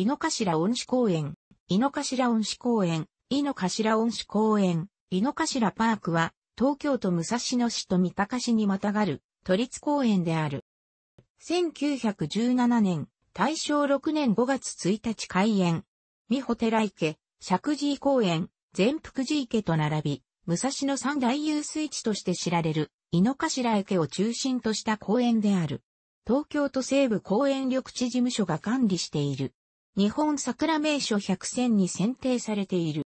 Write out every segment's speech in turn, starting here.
井の頭恩師公園、井の頭恩師公園、井の頭恩師公園、井の頭パークは、東京都武蔵野市と三鷹市にまたがる、都立公園である。1917年、大正6年5月1日開園。美保寺池、石神井公園、全福寺池と並び、武蔵野三大遊水地として知られる、井の頭池を中心とした公園である。東京都西部公園緑地事務所が管理している。日本桜名所百選に選定されている。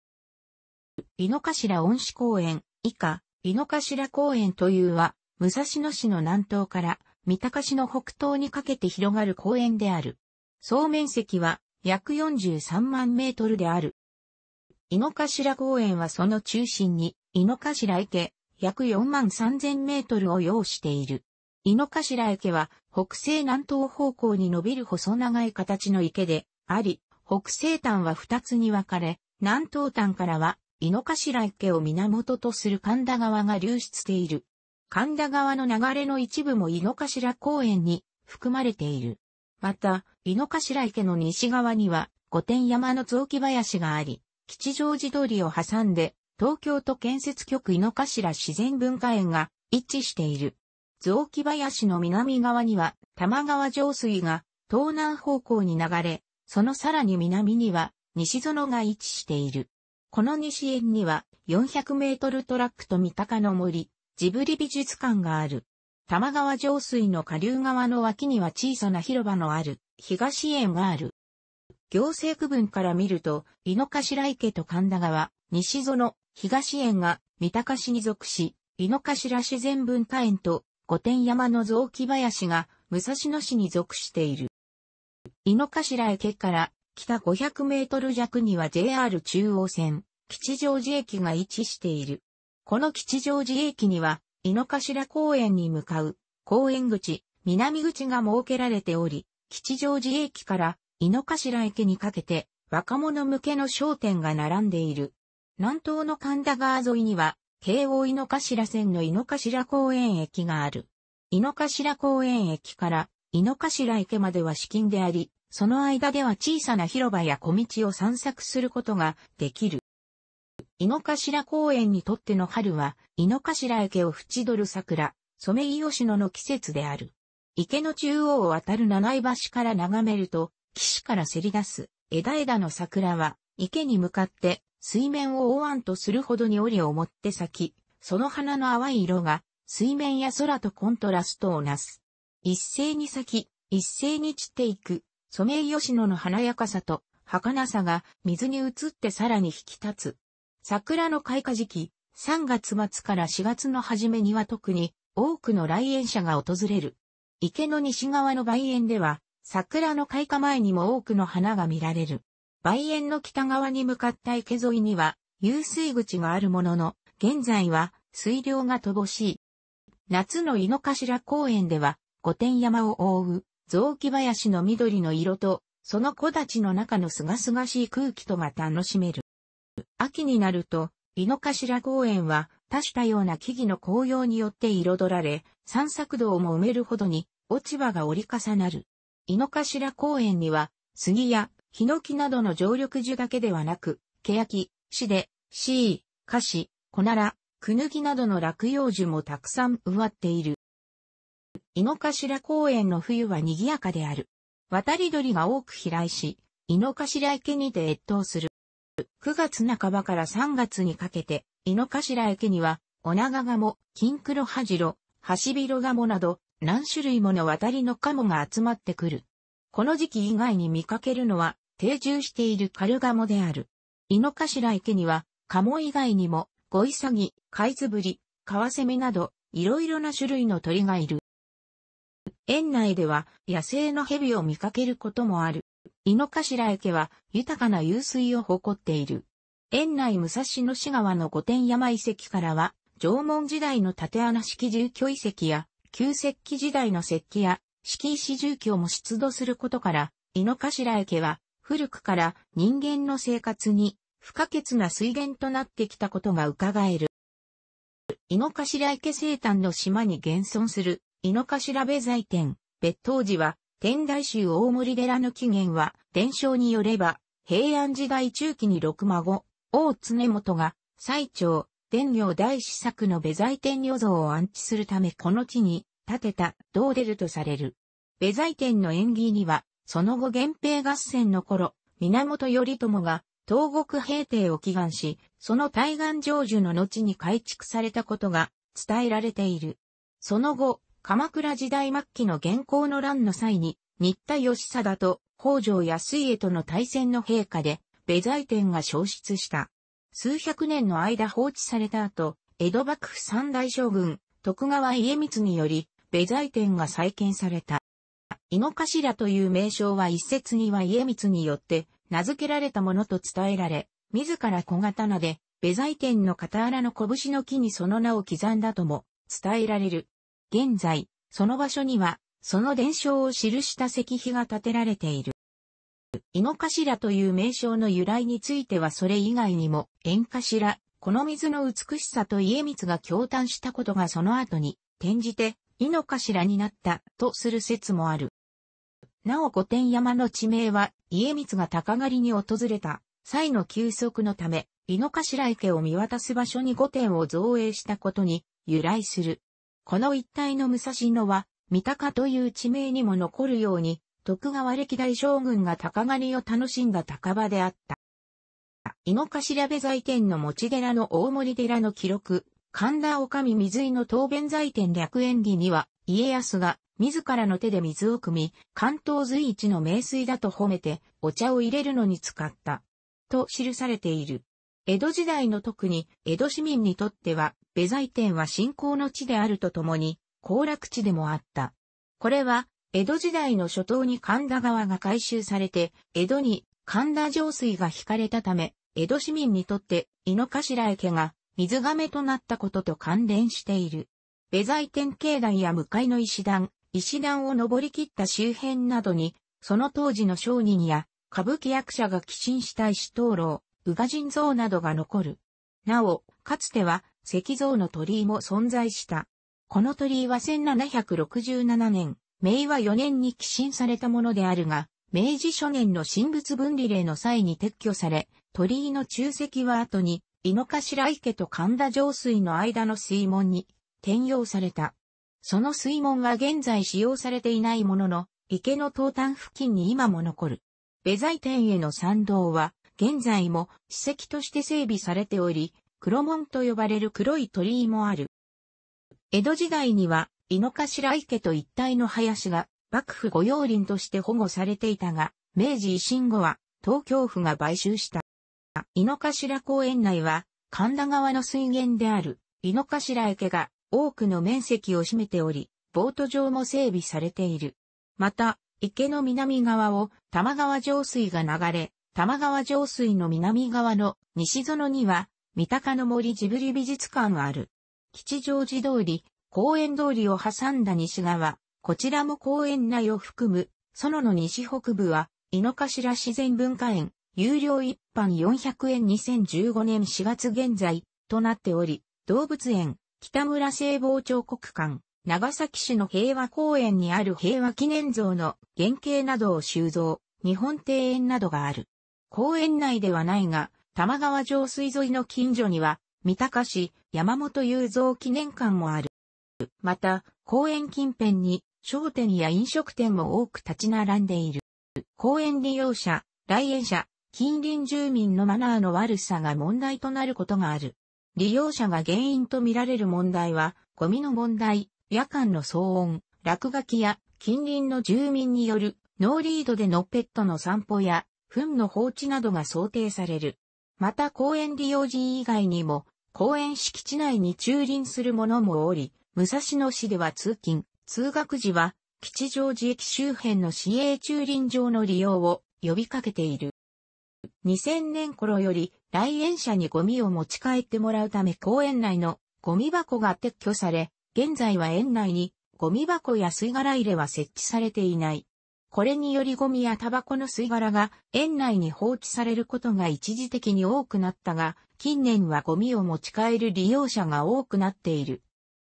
井の頭恩賜公園、以下、井の頭公園というは、武蔵野市の南東から三鷹市の北東にかけて広がる公園である。総面積は約43万メートルである。井の頭公園はその中心に井の頭池約4万3000メートルを要している。井の頭池は北西南東方向に伸びる細長い形の池であり、北西端は二つに分かれ、南東端からは、井の頭池を源とする神田川が流出している。神田川の流れの一部も井の頭公園に含まれている。また、井の頭池の西側には、御殿山の雑木林があり、吉祥寺通りを挟んで、東京都建設局井の頭自然文化園が一致している。雑木林の南側には、玉川上水が東南方向に流れ、そのさらに南には西園が位置している。この西園には400メートルトラックと三鷹の森、ジブリ美術館がある。玉川上水の下流側の脇には小さな広場のある東園がある。行政区分から見ると、井の頭池と神田川、西園、東園が三鷹市に属し、井の頭自然文化園と御殿山の雑木林が武蔵野市に属している。井の頭駅から北500メートル弱には JR 中央線、吉祥寺駅が位置している。この吉祥寺駅には、井の頭公園に向かう、公園口、南口が設けられており、吉祥寺駅から井の頭駅にかけて、若者向けの商店が並んでいる。南東の神田川沿いには、京王井の頭線の井の頭公園駅がある。井の頭公園駅から井の頭池までは資金であり、その間では小さな広場や小道を散策することができる。井の頭公園にとっての春は、井の頭池を縁取る桜、染井吉野の季節である。池の中央を渡る七井橋から眺めると、岸からせり出す枝枝の桜は、池に向かって水面を覆わんとするほどに折を持って咲き、その花の淡い色が水面や空とコントラストをなす。一斉に咲き、一斉に散っていくソメイヨシノの華やかさと儚さが水に映ってさらに引き立つ。桜の開花時期、3月末から4月の初めには特に多くの来園者が訪れる。池の西側の梅園では、桜の開花前にも多くの花が見られる。梅園の北側に向かった池沿いには、遊水口があるものの、現在は水量が乏しい。夏の井の頭公園では、御殿山を覆う雑木林の緑の色と、その木立の中のすがすがしい空気とが楽しめる。秋になると、井の頭公園は、多種多様な木々の紅葉によって彩られ、散策道も埋めるほどに、落ち葉が折り重なる。井の頭公園には、杉や、ヒノキなどの常緑樹だけではなく、ケヤキ、シデ、シイ、カシ、コナラ、クヌギなどの落葉樹もたくさん植わっている。井の頭公園の冬は賑やかである。渡り鳥が多く飛来し、井の頭池にて越冬する。9月半ばから3月にかけて、井の頭池には、オナガガモ、キンクロハジロ、ハシビロガモなど、何種類もの渡りのカモが集まってくる。この時期以外に見かけるのは、定住しているカルガモである。井の頭池には、カモ以外にも、ゴイサギ、カイツブリ、カワセミなど、いろいろな種類の鳥がいる。園内では野生の蛇を見かけることもある。井の頭池は豊かな湧水を誇っている。園内武蔵野市川の御殿山遺跡からは、縄文時代の縦穴式住居遺跡や、旧石器時代の石器や、敷石住居も出土することから、井の頭池は古くから人間の生活に不可欠な水源となってきたことが伺える。井の頭池生誕の島に現存する井の頭部財天、別当時は、天台宗大森寺の起源は、伝承によれば、平安時代中期に六孫、王常元が、最長、天領大師作の部材店。天女像を安置するためこの地に建てた、道出るとされる。部材店天の縁起には、その後源平合戦の頃、源頼朝が東国平定を祈願し、その対岸成就の後に改築されたことが伝えられている。その後、鎌倉時代末期の現行の乱の際に、新田義貞と北条安家との対戦の陛下で、ベ財天が消失した。数百年の間放置された後、江戸幕府三大将軍、徳川家光により、ベ財天が再建された。井の頭という名称は一説には家光によって名付けられたものと伝えられ、自ら小刀で、ベ財天の傍らの拳の木にその名を刻んだとも伝えられる。現在、その場所には、その伝承を記した石碑が建てられている。井の頭という名称の由来についてはそれ以外にも、縁頭、この水の美しさと家光が共嘆したことがその後に、転じて、井の頭になった、とする説もある。なお御殿山の地名は、家光が高狩りに訪れた、際の休息のため、井の頭池を見渡す場所に御殿を造営したことに、由来する。この一帯の武蔵野は、三鷹という地名にも残るように、徳川歴代将軍が鷹狩りを楽しんだ高場であった。井の頭部財天の持寺の大森寺の記録、神田女将水井の答弁財天略演技には、家康が自らの手で水を汲み、関東随一の名水だと褒めて、お茶を入れるのに使った。と記されている。江戸時代の特に江戸市民にとっては、ベザイ店は信仰の地であるとともに、行楽地でもあった。これは、江戸時代の初頭に神田川が改修されて、江戸に神田上水が引かれたため、江戸市民にとって井の頭池が水亀となったことと関連している。ベザイ天境内や向かいの石段、石段を登り切った周辺などに、その当時の商人や歌舞伎役者が寄進した石灯籠、宇賀神像などが残る。なお、かつては石像の鳥居も存在した。この鳥居は1767年、明和4年に寄進されたものであるが、明治初年の神仏分離令の際に撤去され、鳥居の中石は後に、井の頭池と神田上水の間の水門に転用された。その水門は現在使用されていないものの、池の東端付近に今も残る。ベザイ天への参道は、現在も史跡として整備されており、黒門と呼ばれる黒い鳥居もある。江戸時代には、井の頭池と一帯の林が幕府御用林として保護されていたが、明治維新後は東京府が買収した。井の頭公園内は神田川の水源である井の頭池が多くの面積を占めており、ボート場も整備されている。また、池の南側を玉川上水が流れ、玉川上水の南側の西園には、三鷹の森ジブリ美術館がある。吉祥寺通り、公園通りを挟んだ西側、こちらも公園内を含む、園の西北部は、井の頭自然文化園、有料一般400円2015年4月現在、となっており、動物園、北村聖望彫刻館、長崎市の平和公園にある平和記念像の原型などを収蔵、日本庭園などがある。公園内ではないが、玉川上水沿いの近所には、三鷹市山本雄三記念館もある。また、公園近辺に商店や飲食店も多く立ち並んでいる。公園利用者、来園者、近隣住民のマナーの悪さが問題となることがある。利用者が原因とみられる問題は、ゴミの問題、夜間の騒音、落書きや近隣の住民によるノーリードでのペットの散歩や糞の放置などが想定される。また公園利用人以外にも、公園敷地内に駐輪する者もおり、武蔵野市では通勤、通学時は、吉祥寺駅周辺の市営駐輪場の利用を呼びかけている。2000年頃より来園者にゴミを持ち帰ってもらうため公園内のゴミ箱が撤去され、現在は園内にゴミ箱や吸い殻入れは設置されていない。これによりゴミやタバコの吸い殻が園内に放置されることが一時的に多くなったが、近年はゴミを持ち帰る利用者が多くなっている。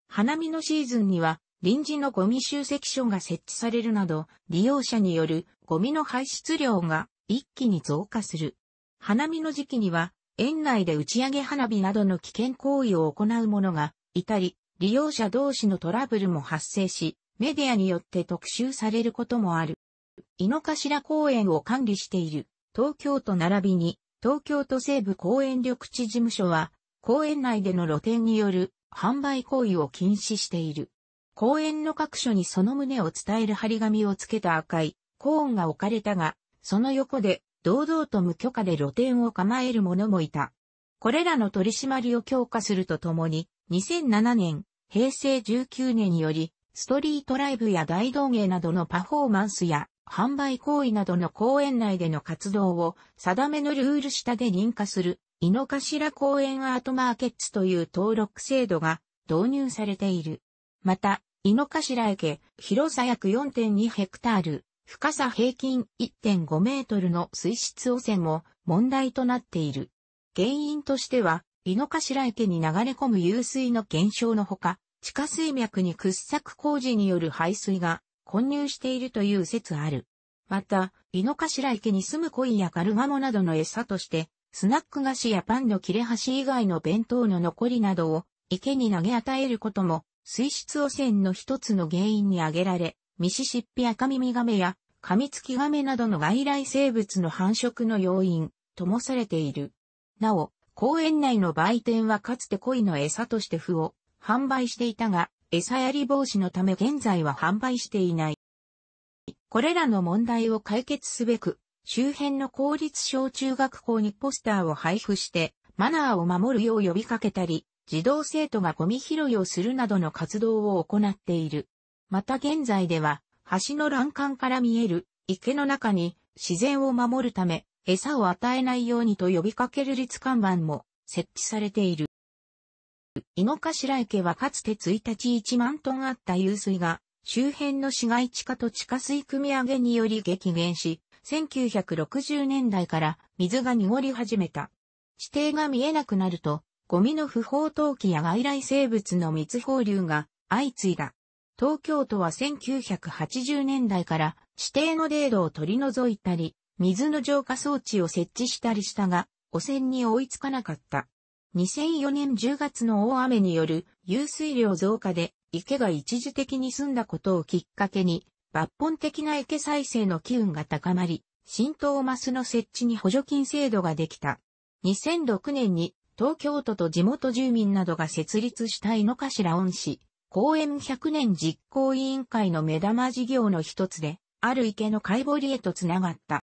花見のシーズンには臨時のゴミ集積所が設置されるなど、利用者によるゴミの排出量が一気に増加する。花見の時期には、園内で打ち上げ花火などの危険行為を行う者がいたり、利用者同士のトラブルも発生し、メディアによって特集されることもある。井の頭公園を管理している東京都並びに東京都西部公園緑地事務所は公園内での露店による販売行為を禁止している。公園の各所にその旨を伝える張り紙をつけた赤いコーンが置かれたが、その横で堂々と無許可で露店を構える者もいた。これらの取り締まりを強化するとともに、2007年、平成19年により、ストリートライブや大道芸などのパフォーマンスや販売行為などの公園内での活動を定めのルール下で認可する、井の頭公園アートマーケッツという登録制度が導入されている。また、井の頭池、広さ約4.2ヘクタール、深さ平均1.5メートルの水質汚染も問題となっている。原因としては、井の頭池に流れ込む湧水の減少のほか、地下水脈に掘削工事による排水が混入しているという説ある。また、井の頭池に住む鯉やカルガモなどの餌として、スナック菓子やパンの切れ端以外の弁当の残りなどを池に投げ与えることも、水質汚染の一つの原因に挙げられ、ミシシッピアカミミガメやカミツキガメなどの外来生物の繁殖の要因、ともされている。なお、公園内の売店はかつて鯉の餌として符を販売していたが、餌やり防止のため現在は販売していない。これらの問題を解決すべく、周辺の公立小中学校にポスターを配布して、マナーを守るよう呼びかけたり、児童生徒がゴミ拾いをするなどの活動を行っている。また現在では、橋の欄干から見える池の中に自然を守るため、餌を与えないようにと呼びかける立看板も設置されている。井の頭池はかつて1日1万トンあった湧水が、周辺の市街地化と地下水汲み上げにより激減し、1960年代から水が濁り始めた。地底が見えなくなると、ゴミの不法投棄や外来生物の密放流が相次いだ。東京都は1980年代から地底の泥土を取り除いたり、水の浄化装置を設置したりしたが、汚染に追いつかなかった。2004年10月の大雨による湧水量増加で池が一時的に済んだことをきっかけに抜本的な池再生の機運が高まり、浸透マスの設置に補助金制度ができた。2006年に東京都と地元住民などが設立した井の頭恩師、公園100年実行委員会の目玉事業の一つで、ある池の海りへとつながった。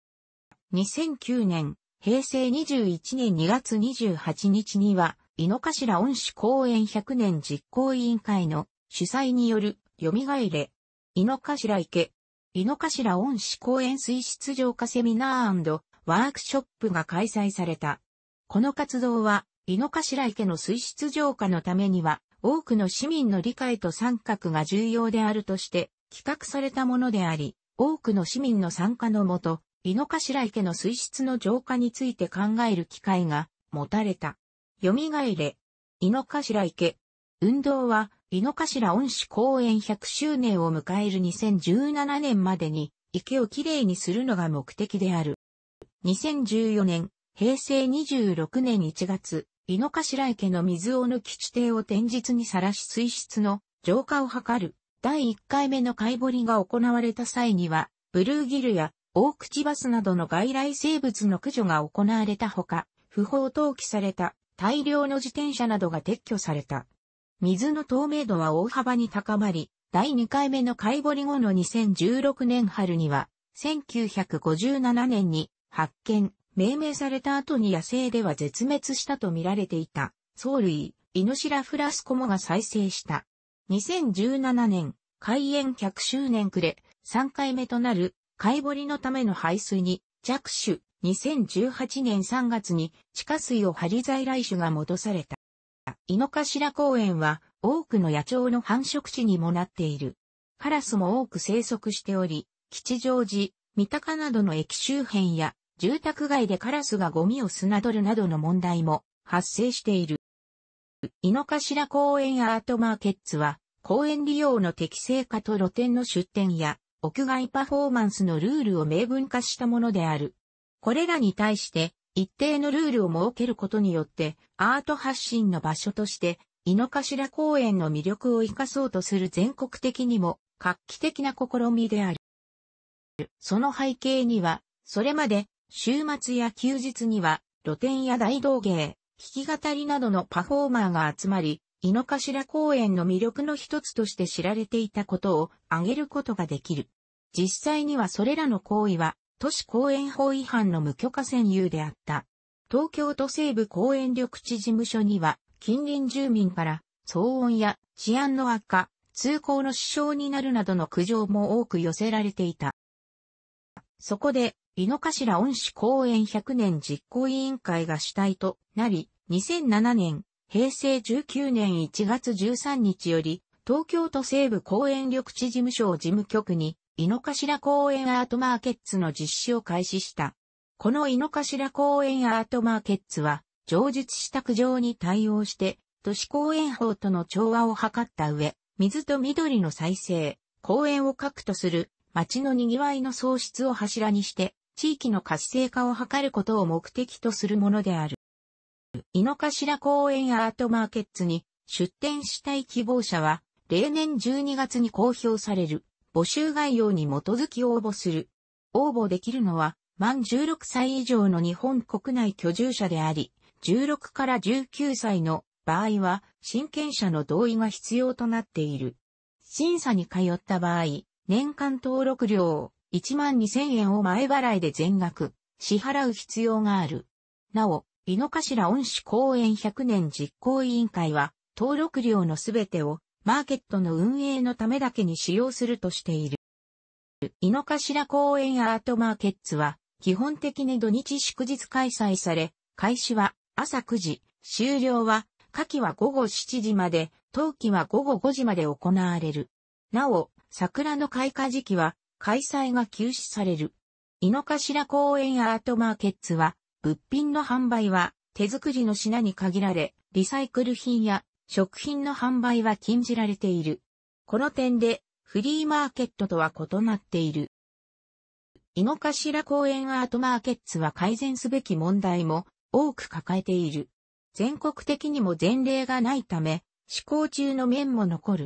2009年、平成21年2月28日には、井の頭恩師公園100年実行委員会の主催による、蘇れ、井の頭池、井の頭恩師公園水質浄化セミナーワークショップが開催された。この活動は、井の頭池の水質浄化のためには、多くの市民の理解と参画が重要であるとして、企画されたものであり、多くの市民の参加のもと、井の頭池の水質の浄化について考える機会が持たれた。蘇れ、井の頭池。運動は、井の頭恩師公園100周年を迎える2017年までに、池をきれいにするのが目的である。2014年、平成26年1月、井の頭池の水を抜き地底を天日にさらし水質の浄化を図る。第1回目の解掘りが行われた際には、ブルーギルや大口バスなどの外来生物の駆除が行われたほか、不法投棄された大量の自転車などが撤去された。水の透明度は大幅に高まり、第2回目の解掘り後の2016年春には、1957年に発見、命名された後に野生では絶滅したと見られていた、藻類、イノシラフラスコモが再生した。2017年、開園100周年くれ、3回目となる貝掘りのための排水に着手。2018年3月に地下水を張り在来種が戻された。井の頭公園は多くの野鳥の繁殖地にもなっている。カラスも多く生息しており、吉祥寺、三鷹などの駅周辺や住宅街でカラスがゴミを砂取るなどの問題も発生している。井の頭公園アートマーケッツは公園利用の適正化と露店の出店や屋外パフォーマンスのルールを明文化したものである。これらに対して、一定のルールを設けることによって、アート発信の場所として、井の頭公園の魅力を活かそうとする全国的にも、画期的な試みである。その背景には、それまで、週末や休日には、露店や大道芸、弾き語りなどのパフォーマーが集まり、井の頭公園の魅力の一つとして知られていたことを挙げることができる。実際にはそれらの行為は都市公園法違反の無許可占有であった。東京都西部公園緑地事務所には近隣住民から騒音や治安の悪化、通行の支障になるなどの苦情も多く寄せられていた。そこで、井の頭恩師公園100年実行委員会が主体となり、2007年、平成19年1月13日より、東京都西部公園緑地事務所を事務局に、井の頭公園アートマーケッツの実施を開始した。この井の頭公園アートマーケッツは、上述した苦情に対応して、都市公園法との調和を図った上、水と緑の再生、公園を核とする、街の賑わいの創出を柱にして、地域の活性化を図ることを目的とするものである。井の頭公園アートマーケッツに出展したい希望者は、例年12月に公表される募集概要に基づき応募する。応募できるのは、満16歳以上の日本国内居住者であり、16から19歳の場合は、親権者の同意が必要となっている。審査に通った場合、年間登録料1万2000円を前払いで全額支払う必要がある。なお、井の頭恩賜公園100年実行委員会は、登録料のすべてをマーケットの運営のためだけに使用するとしている。井の頭公園アートマーケッツは、基本的に土日祝日開催され、開始は朝9時、終了は、夏季は午後7時まで、冬季は午後5時まで行われる。なお、桜の開花時期は、開催が休止される。井の頭公園アートマーケッツは、物品の販売は手作りの品に限られ、リサイクル品や食品の販売は禁じられている。この点でフリーマーケットとは異なっている。井の頭公園アートマーケッツは改善すべき問題も多く抱えている。全国的にも前例がないため、施行中の面も残る。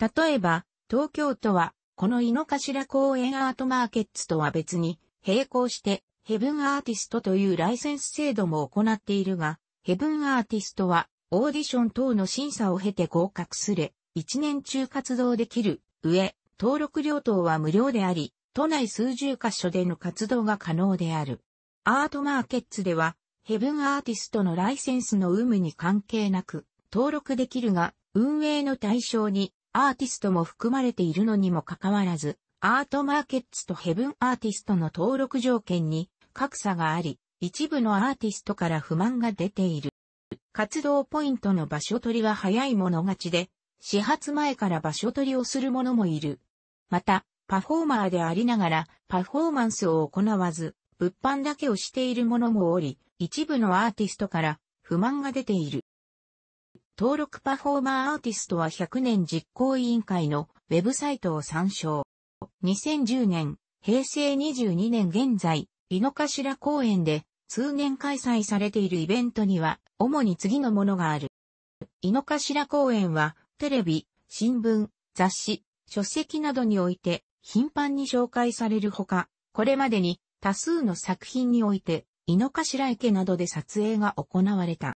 例えば、東京都は、この井の頭公園アートマーケッツとは別に、並行して、ヘブンアーティストというライセンス制度も行っているが、ヘブンアーティストはオーディション等の審査を経て合格すれ、1年中活動できる上、登録料等は無料であり、都内数十カ所での活動が可能である。アートマーケッツでは、ヘブンアーティストのライセンスの有無に関係なく、登録できるが、運営の対象にアーティストも含まれているのにもかかわらず、アートマーケッツとヘブンアーティストの登録条件に格差があり、一部のアーティストから不満が出ている。活動ポイントの場所取りは早い者勝ちで、始発前から場所取りをする者もいる。また、パフォーマーでありながら、パフォーマンスを行わず、物販だけをしている者もおり、一部のアーティストから不満が出ている。登録パフォーマーアーティストは100年実行委員会のウェブサイトを参照。2010年、平成22年現在、井の頭公園で通年開催されているイベントには、主に次のものがある。井の頭公園は、テレビ、新聞、雑誌、書籍などにおいて、頻繁に紹介されるほか、これまでに多数の作品において、井の頭池などで撮影が行われた。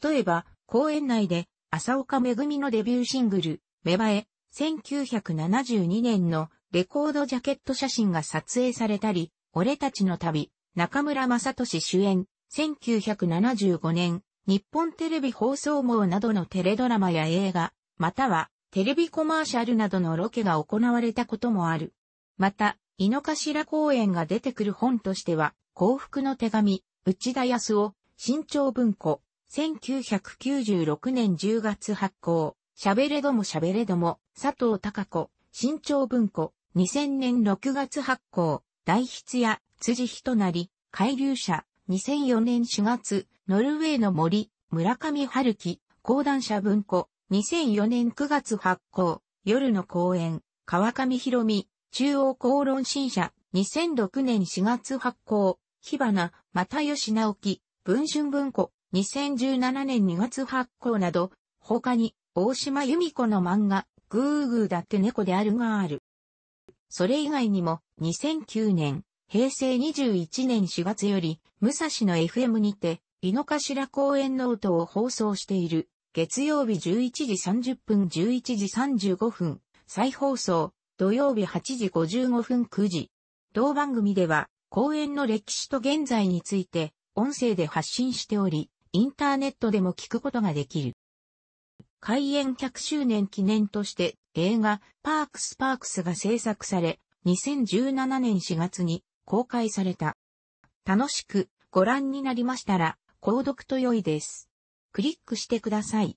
例えば、公園内で、浅岡めぐみのデビューシングル、芽生え、1972年のレコードジャケット写真が撮影されたり、俺たちの旅、中村雅俊主演、1975年、日本テレビ放送網などのテレドラマや映画、またはテレビコマーシャルなどのロケが行われたこともある。また、井の頭公園が出てくる本としては、幸福の手紙、内田康夫、新潮文庫、1996年10月発行。喋れども喋れども、佐藤隆子、新潮文庫、2000年6月発行、大筆や辻人なり、海流者、2004年4月、ノルウェーの森、村上春樹、講談社文庫、2004年9月発行、夜の公園、川上博美、中央公論新社、2006年4月発行、火花、又吉直樹、文春文庫、2017年2月発行など、他に、大島由美子の漫画、グーグーだって猫であるがある。それ以外にも、2009年、平成21年4月より、武蔵の FM にて、井の頭公園ノートを放送している、月曜日11時30分11時35分、再放送、土曜日8時55分9時。同番組では、公園の歴史と現在について、音声で発信しており、インターネットでも聞くことができる。開園100周年記念として映画パークスパークスが制作され、2017年4月に公開された。楽しくご覧になりましたら、購読と良いです。クリックしてください。